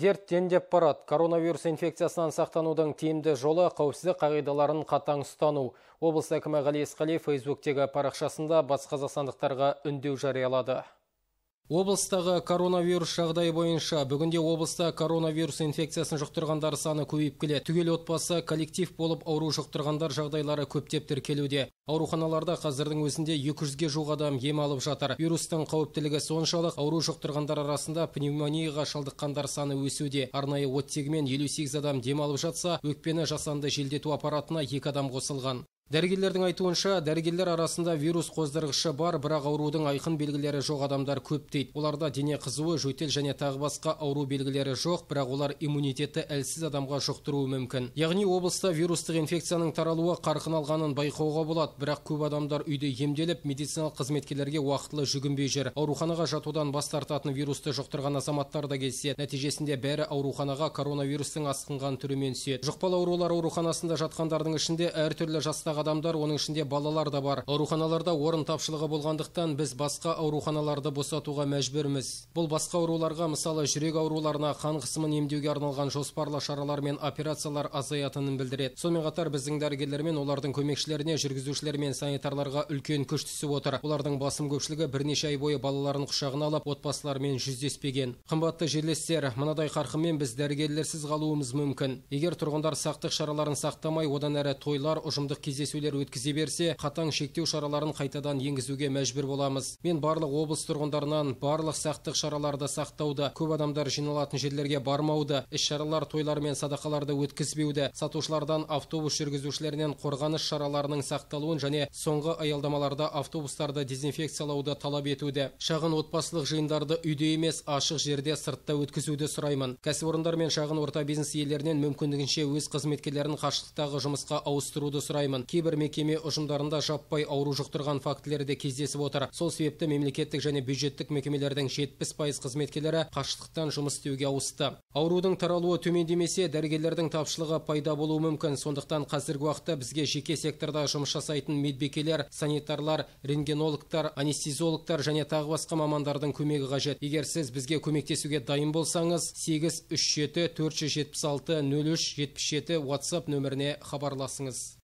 деп барат. Коронавирус инфекциясынан сақтанудың тиімді жолы қауіпсіздік қағидаларын қатаң ұстану. Облыс әкімі Ғали есқалиев фейсбуктегі парақшасында батыс қазақстандықтарға үндеу жариялады облыстағы коронавирус жағдайы бойынша бүгінде облыста коронавирус инфекциясын жұқтырғандар саны көбейіп келеді түгел отбасы коллектив болып ауру жұқтырғандар жағдайлары көптеп тіркелуде ауруханаларда қазірдің өзінде 200-ге жуық адам ем алып жатыр вирустың қауіптілігі соншалық ауру жұқтырғандар арасында пневмонияға шалдыққандар саны өсуде арнайы оттегімен 58 адам дем жатса өкпені жасанды желдету аппаратына екі адам қосылған дәрігерлердің айтуынша дәрігерлер арасында вирус қоздырғышы бар бірақ аурудың айқын белгілері жоқ адамдар көп дейді оларда дене қызуы жөтел және тағы басқа ауру белгілері жоқ бірақ олар иммунитеті әлсіз адамға жұқтыруы мүмкін яғни облыста вирустық инфекцияның таралуы қарқын алғанын байқауға болады бірақ көп адамдар үйде емделіп медициналық қызметкерлерге уақытылы жүгінбей жүр ауруханаға жатудан бас тартатын вирусты жұқтырған азаматтар да келсе нәтижесінде бәрі ауруханаға коронавирустың асқынған түрімен түседі жұқпалы аурулар ауруханасында жатқандардың ішінде әртүрлі жастағы адамдар оның ішінде балалар да бар ауруханаларда орын тапшылығы болғандықтан біз басқа ауруханаларды босатуға мәжбүрміз бұл басқа ауруларға мысалы жүрек ауруларына қан қысымын емдеуге арналған жоспарлы шаралар мен операциялар азаятынын білдіреді сонымен қатар біздің дәрігерлер мен олардың көмекшілеріне жүргізушілер мен санитарларға үлкен күш түсіп отыр олардың басым көпшілігі бірнеше ай бойы балаларын құшағына алып отбасыларымен жүздеспеген қымбатты жерлестер мынадай қарқынмен біз дәрігерлерсіз қалуымыз мүмкін егер тұрғындар сақтық шараларын сақтамай одан әрі тойлар ұжымдық кездесу кездесулер өткізе берсе қатаң шектеу шараларын қайтадан енгізуге мәжбүр боламыз мен барлық облыс тұрғындарынан барлық сақтық шараларды сақтауды көп адамдар жиналатын жерлерге бармауды іс шаралар тойлар мен садақаларды өткізбеуді сатушылардан автобус жүргізушілерінен қорғаныш шараларының сақталуын және соңғы аялдамаларда автобустарды дезинфекциялауды талап етуді шағын отбасылық жиындарды үйде емес ашық жерде сыртта өткізуді сұраймын кәсіпорындар мен шағын орта бизнес иелерінен мүмкіндігінше өз қызметкерлерін қашықтықтағы жұмысқа ауыстыруды сұраймын кейбір мекеме ұжымдарында жаппай ауру жұқтырған фактілері де кездесіп отыр сол себепті мемлекеттік және бюджеттік мекемелердің жетпіс пайыз қызметкерлері қашықтықтан жұмыс істеуге ауысты аурудың таралуы төмендемесе дәрігерлердің тапшылығы пайда болуы мүмкін сондықтан қазіргі уақытта бізге жеке секторда жұмыс жасайтын медбикелер санитарлар рентгенологтар анестезиологтар және тағы басқа мамандардың көмегі қажет егер сіз бізге көмектесуге дайын болсаңыз сегіз үш жеті төрт жүз жетпіс алты нөл үш жетпіс жеті ватсап нөміріне хабарласыңыз